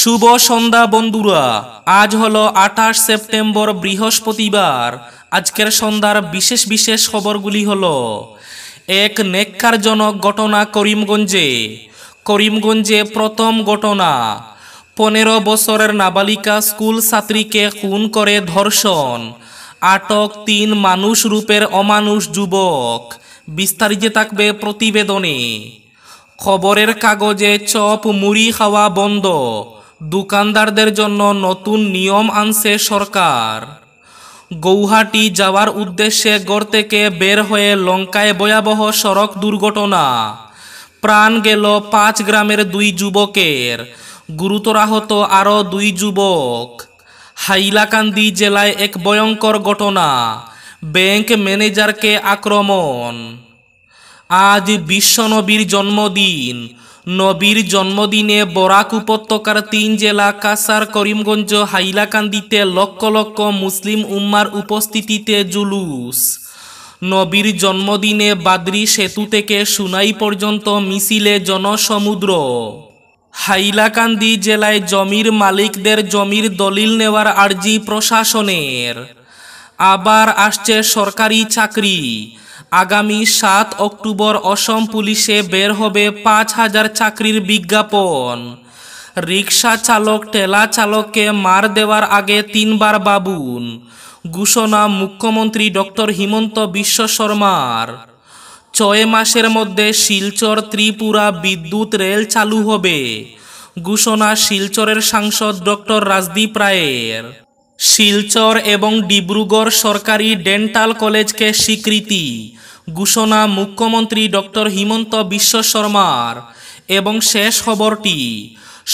শুভ সন্ধ্যা বন্ধুরা আজ হলো আঠাশ সেপ্টেম্বর বৃহস্পতিবার আজকের সন্ধ্যার বিশেষ বিশেষ খবরগুলি হল এক নেককারজনক ঘটনা করিমগঞ্জে করিমগঞ্জে প্রথম ঘটনা পনেরো বছরের নাবালিকা স্কুল ছাত্রীকে খুন করে ধর্ষণ আটক তিন মানুষ রূপের অমানুষ যুবক বিস্তারিত থাকবে প্রতিবেদনে খবরের কাগজে চপ মুড়ি খাওয়া বন্ধ দোকানদারদের জন্য নতুন নিয়ম আনছে সরকার গৌহাটি যাওয়ার উদ্দেশ্যে গড় থেকে বের হয়ে লঙ্কায় ভয়াবহ সড়ক দুর্ঘটনা প্রাণ গেল পাঁচ গ্রামের দুই যুবকের গুরুতর আহত আরও দুই যুবক হাইলাকান্দি জেলায় এক ভয়ঙ্কর ঘটনা ব্যাংক ম্যানেজারকে আক্রমণ আজ বিশ্বনবীর জন্মদিন নবীর জন্মদিনে বরাক উপত্যকার তিন জেলা কাসার করিমগঞ্জ হাইলাকান্দিতে লক্ষ লক্ষ মুসলিম উম্মার উপস্থিতিতে জুলুস নবীর জন্মদিনে বাদরি সেতু থেকে সুনাই পর্যন্ত মিছিলে জনসমুদ্র হাইলাকান্দি জেলায় জমির মালিকদের জমির দলিল নেওয়ার আর্জি প্রশাসনের আবার আসছে সরকারি চাকরি আগামী সাত অক্টোবর অসম পুলিশে বের হবে পাঁচ হাজার চাকরির বিজ্ঞাপন রিক্সা চালক টেলা চালককে মার দেওয়ার আগে তিনবার বাবুন ঘোষণা মুখ্যমন্ত্রী ডক্টর হিমন্ত বিশ্ব শর্মার ছয় মাসের মধ্যে শিলচর ত্রিপুরা বিদ্যুৎ রেল চালু হবে ঘোষণা শিলচরের সাংসদ ডক্টর রাজদীপ রায়ের শিলচর এবং ডিব্রুগড় সরকারি ডেন্টাল কলেজকে স্বীকৃতি ঘোষণা মুখ্যমন্ত্রী ডক্টর হিমন্ত বিশ্ব শর্মার এবং শেষ খবরটি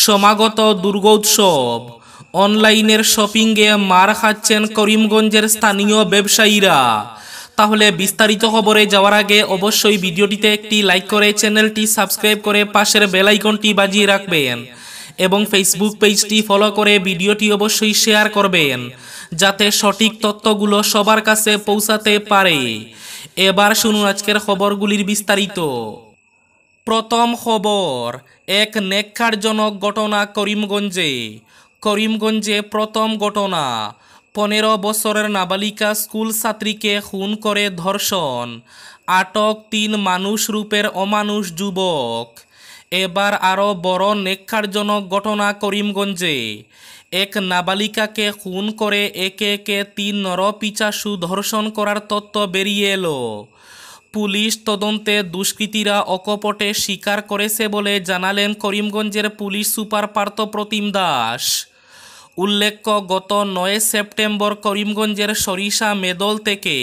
সমাগত দুর্গোৎসব অনলাইনের শপিংয়ে মার খাচ্ছেন করিমগঞ্জের স্থানীয় ব্যবসায়ীরা তাহলে বিস্তারিত খবরে যাওয়ার আগে অবশ্যই ভিডিওটিতে একটি লাইক করে চ্যানেলটি সাবস্ক্রাইব করে পাশের বেলাইকনটি বাজিয়ে রাখবেন এবং ফেসবুক পেজটি ফলো করে ভিডিওটি অবশ্যই শেয়ার করবেন যাতে সঠিক তথ্যগুলো সবার কাছে পৌঁছাতে পারে এবার শুনুন আজকের খবরগুলির বিস্তারিত প্রথম খবর এক নেক্ষারজনক ঘটনা করিমগঞ্জে করিমগঞ্জে প্রথম ঘটনা পনেরো বছরের নাবালিকা স্কুল ছাত্রীকে খুন করে ধর্ষণ আটক তিন মানুষ রূপের অমানুষ যুবক এবার আরও বড় নেক্ষারজনক ঘটনা করিমগঞ্জে এক নাবালিকাকে খুন করে একে একে তিন নরপিচাসু ধর্ষণ করার তত্ত্ব বেরিয়ে এলো পুলিশ তদন্তে দুষ্কৃতীরা অকপটে স্বীকার করেছে বলে জানালেন করিমগঞ্জের পুলিশ সুপার প্রতিম দাস উল্লেখ্য গত নয় সেপ্টেম্বর করিমগঞ্জের সরিষা মেদল থেকে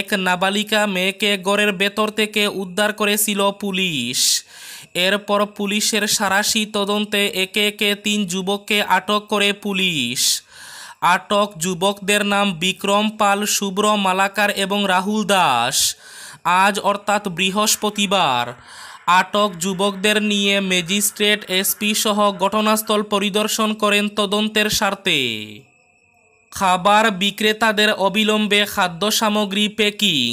এক নাবালিকা মেয়েকে গড়ের ভেতর থেকে উদ্ধার করেছিল পুলিশ এরপর পুলিশের সারাশি তদন্তে একে একে তিন যুবককে আটক করে পুলিশ আটক যুবকদের নাম বিক্রম পাল শুভ্র মালাকার এবং রাহুল দাস আজ অর্থাৎ বৃহস্পতিবার আটক যুবকদের নিয়ে ম্যাজিস্ট্রেট এসপি সহ ঘটনাস্থল পরিদর্শন করেন তদন্তের স্বার্থে খাবার বিক্রেতাদের অবিলম্বে খাদ্য সামগ্রী প্যাকিং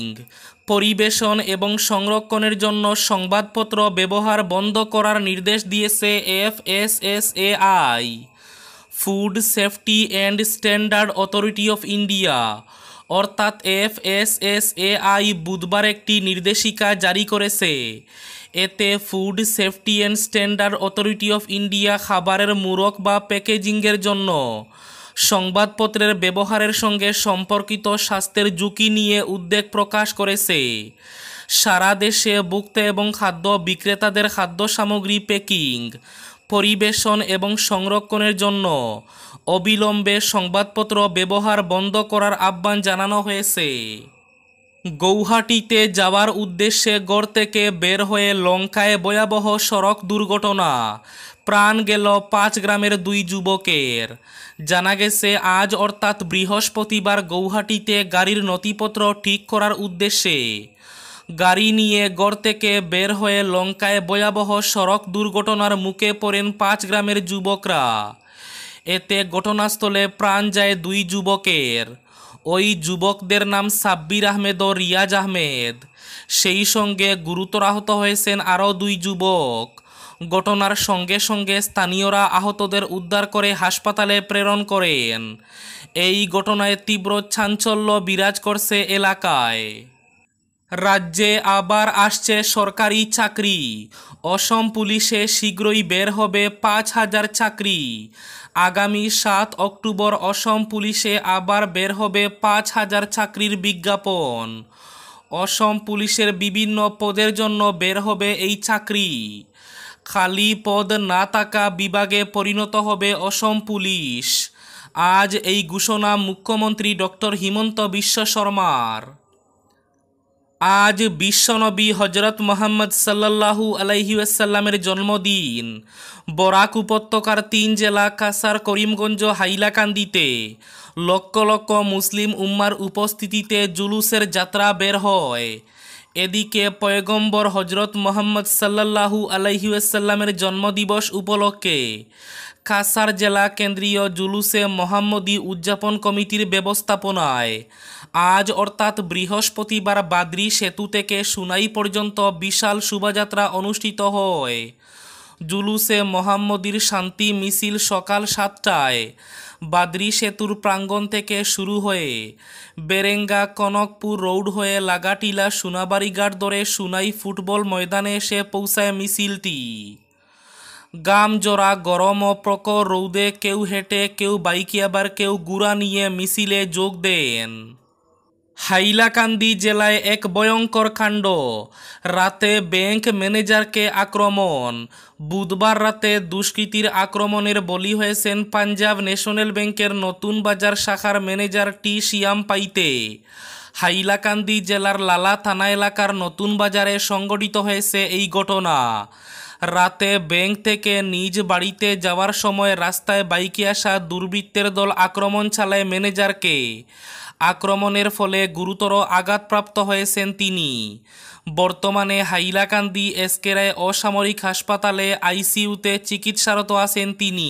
পরিবেশন এবং সংরক্ষণের জন্য সংবাদপত্র ব্যবহার বন্ধ করার নির্দেশ দিয়েছে FSSAI food safety and standard authority of India অর্থাৎ এফএসএসএআই বুধবার একটি নির্দেশিকা জারি করেছে এতে food safety and standard authority of India খাবারের মূরক বা প্যাকেজিংয়ের জন্য সংবাদপত্রের ব্যবহারের সঙ্গে সম্পর্কিত স্বাস্থ্যের ঝুঁকি নিয়ে উদ্বেগ প্রকাশ করেছে সারা দেশে ভুক্তা এবং খাদ্য বিক্রেতাদের খাদ্য সামগ্রী প্যাকিং পরিবেশন এবং সংরক্ষণের জন্য অবিলম্বে সংবাদপত্র ব্যবহার বন্ধ করার আহ্বান জানানো হয়েছে গৌহাটিতে যাওয়ার উদ্দেশ্যে গড় থেকে বের হয়ে লঙ্কায় ভয়াবহ সড়ক দুর্ঘটনা প্রাণ গেল পাঁচ গ্রামের দুই যুবকের জানা গেছে আজ অর্থাৎ বৃহস্পতিবার গৌহাটিতে গাড়ির নথিপত্র ঠিক করার উদ্দেশ্যে গাড়ি নিয়ে গড় থেকে বের হয়ে লঙ্কায় ভয়াবহ সড়ক দুর্ঘটনার মুখে পড়েন পাঁচ গ্রামের যুবকরা এতে ঘটনাস্থলে প্রাণ যায় দুই যুবকের ওই যুবকদের নাম সাব্বির আহমেদ ও রিয়াজ আহমেদ সেই সঙ্গে গুরুতর আহত হয়েছেন আরও দুই যুবক ঘটনার সঙ্গে সঙ্গে স্থানীয়রা আহতদের উদ্ধার করে হাসপাতালে প্রেরণ করেন এই ঘটনায় তীব্র চাঞ্চল্য বিরাজ করছে এলাকায় রাজ্যে আবার আসছে সরকারি চাকরি অসম পুলিশে শীঘ্রই বের হবে পাঁচ হাজার চাকরি আগামী সাত অক্টোবর অসম পুলিশে আবার বের হবে পাঁচ হাজার চাকরির বিজ্ঞাপন অসম পুলিশের বিভিন্ন পদের জন্য বের হবে এই চাকরি খালি পদ না থাকা বিভাগে পরিণত হবে অসম পুলিশ আজ এই ঘোষণা মুখ্যমন্ত্রী ডক্টর হিমন্ত বিশ্ব শর্মার আজ বিশ্বনবী হজরত মোহাম্মদ সাল্লাহু আলাইহি আসাল্লামের জন্মদিন বরাক উপত্যকার তিন জেলা কাসার করিমগঞ্জ হাইলাকান্দিতে লক্ষ লক্ষ মুসলিম উম্মার উপস্থিতিতে জুলুসের যাত্রা বের হয় এদিকে পয়গম্বর হজরত মোহাম্মদ সাল্লাহু আলহিউসাল্লামের জন্মদিবস উপলক্ষে কাসার জেলা কেন্দ্রীয় জুলুসে মোহাম্মদী উদযাপন কমিটির ব্যবস্থাপনায় আজ অর্থাৎ বৃহস্পতিবার বাদ্রি সেতু থেকে সুনাই পর্যন্ত বিশাল শোভাযাত্রা অনুষ্ঠিত হয় জুলুসে মোহাম্মদীর শান্তি মিছিল সকাল সাতটায় বাদ্রি সেতুর প্রাঙ্গণ থেকে শুরু হয়ে বেরেঙ্গা কনকপুর রোড হয়ে লাগাটিলা সোনাবাড়িঘাট ধরে সুনাই ফুটবল ময়দানে এসে পৌঁছায় মিছিলটি গাম জোড়া গরম ও প্রকর রৌদে কেউ হেঁটে কেউ বাইকে আবার কেউ গুড়া নিয়ে মিছিলে যোগ দেন হাইলাকান্দি জেলায় এক ভয়ঙ্কর কাণ্ড রাতে ব্যাংক ম্যানেজারকে আক্রমণ বুধবার রাতে দুষ্কৃতির আক্রমণের বলি হয়েছেন পাঞ্জাব ন্যাশনাল ব্যাংকের নতুন বাজার শাখার ম্যানেজার টি সিয়াম পাইতে হাইলাকান্দি জেলার লালা থানা এলাকার নতুন বাজারে সংগঠিত হয়েছে এই ঘটনা রাতে ব্যাংক থেকে নিজ বাড়িতে যাওয়ার সময় রাস্তায় বাইকে আসা দুর্বৃত্তের দল আক্রমণ চালায় ম্যানেজারকে আক্রমণের ফলে গুরুতর আঘাতপ্রাপ্ত হয়েছেন তিনি বর্তমানে হাইলাকান্দি এসকেরায় অসামরিক হাসপাতালে আইসিইউতে চিকিৎসারত আছেন তিনি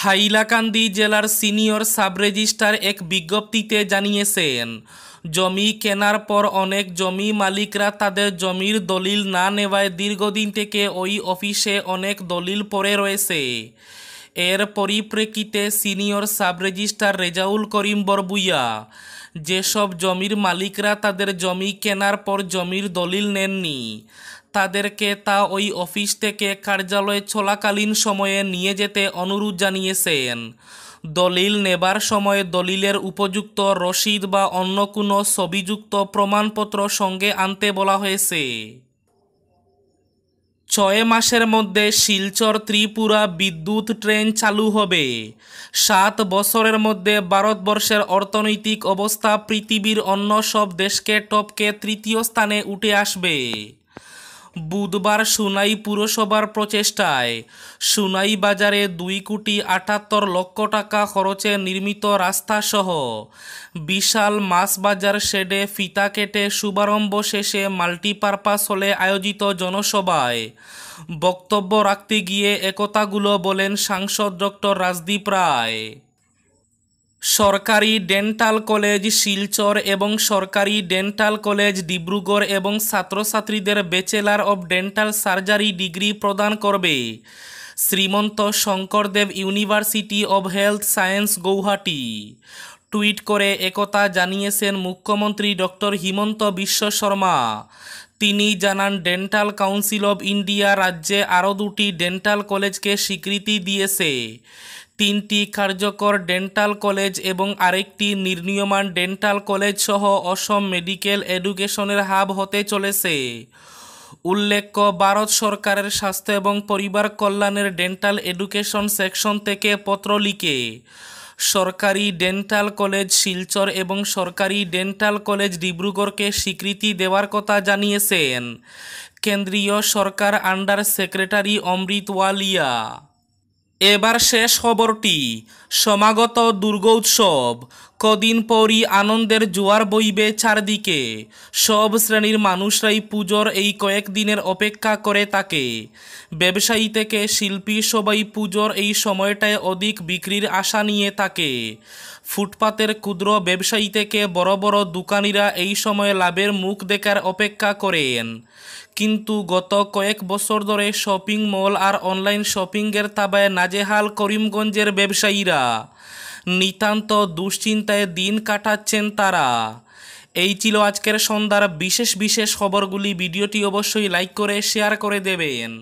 হাইলাকান্দি জেলার সিনিয়র সাব রেজিস্ট্রার এক বিজ্ঞপ্তিতে জানিয়েছেন জমি কেনার পর অনেক জমি মালিকরা তাদের জমির দলিল না নেওয়ায় দীর্ঘদিন থেকে ওই অফিসে অনেক দলিল পড়ে রয়েছে এর পরিপ্রেক্ষিতে senior sub registrar Rezaul Karim Barbhuiya যেসব জমির মালিকরা তাদের জমি কেনার পর জমির দলিল নেননি তাদেরকে তা ওই অফিস থেকে কার্যালয়ে চলাকালীন সময়ে নিয়ে যেতে অনুরোধ জানিয়েছেন দলিল নেবার সময় দলিলের উপযুক্ত রসিদ বা অন্য কোনো ছবিযুক্ত প্রমাণপত্র সঙ্গে আনতে বলা হয়েছে ছয় মাসের মধ্যে শিলচর ত্রিপুরা বিদ্যুৎ ট্রেন চালু হবে সাত বছরের মধ্যে ভারতবর্ষের অর্থনৈতিক অবস্থা পৃথিবীর অন্য সব দেশকে টপকে তৃতীয় স্থানে উঠে আসবে বুধবার সুনাই পুরসভার প্রচেষ্টায় সুনাই বাজারে দুই কোটি আটাত্তর লক্ষ টাকা খরচে নির্মিত রাস্তাসহ বিশাল মাছ বাজার শেডে ফিতা কেটে শুভারম্ভ শেষে মাল্টিপারপাস হলে আয়োজিত জনসভায় বক্তব্য রাখতে গিয়ে একতাগুলো বলেন সাংসদ ডক্টর রাজদীপ রায় সরকারি ডেন্টাল কলেজ শিলচর এবং সরকারি ডেন্টাল কলেজ ডিব্রুগড় এবং ছাত্রছাত্রীদের bachelor of dental surgery degree প্রদান করবে Srimanta Sankardev university of health science Guwahati tweet করে একথা জানিয়েছেন মুখ্যমন্ত্রী ডক্টর হিমন্ত বিশ্ব শর্মা তিনি জানান ডেন্টাল কাউন্সিল অব ইন্ডিয়া রাজ্যে আরও দুটি ডেন্টাল কলেজকে স্বীকৃতি দিয়েছে তিনটি কার্যকর ডেন্টাল কলেজ এবং আরেকটি নির্নিয়মান ডেন্টাল কলেজ সহ অসম মেডিকেল এডুকেশনের হাব হতে চলেছে উল্লেখ্য ভারত সরকারের স্বাস্থ্য এবং পরিবার কল্যাণের ডেন্টাল এডুকেশন সেকশন থেকে পত্র লিখে সরকারি ডেন্টাল কলেজ শিলচর এবং সরকারি ডেন্টাল কলেজ ডিব্রুগড়কে স্বীকৃতি দেওয়ার কথা জানিয়েছেন কেন্দ্রীয় সরকার আন্ডার সেক্রেটারি অমৃত ওয়ালিয়া এবার শেষ খবরটি সমাগত দুর্গোৎসব কদিন পরই আনন্দের জোয়ার বইবে চারদিকে সব শ্রেণীর মানুষরাই পুজোর এই কয়েকদিনের অপেক্ষা করে থাকে ব্যবসায়ী থেকে শিল্পী সবাই পুজোর এই সময়টায় অধিক বিক্রির আশা নিয়ে থাকে ফুটপাতের ক্ষুদ্র ব্যবসায়ী থেকে বড় বড় দোকানিরা এই সময় লাভের মুখ দেখার অপেক্ষা করেন কিন্তু গত কয়েক বছর ধরে শপিং মল আর অনলাইন শপিংয়ের তাবায় নাজেহাল করিমগঞ্জের ব্যবসায়ীরা নিতান্ত দুশ্চিন্তায় দিন কাটাচ্ছেন তারা এই ছিল আজকের সন্ধ্যার বিশেষ বিশেষ খবরগুলি ভিডিওটি অবশ্যই লাইক করে শেয়ার করে দেবেন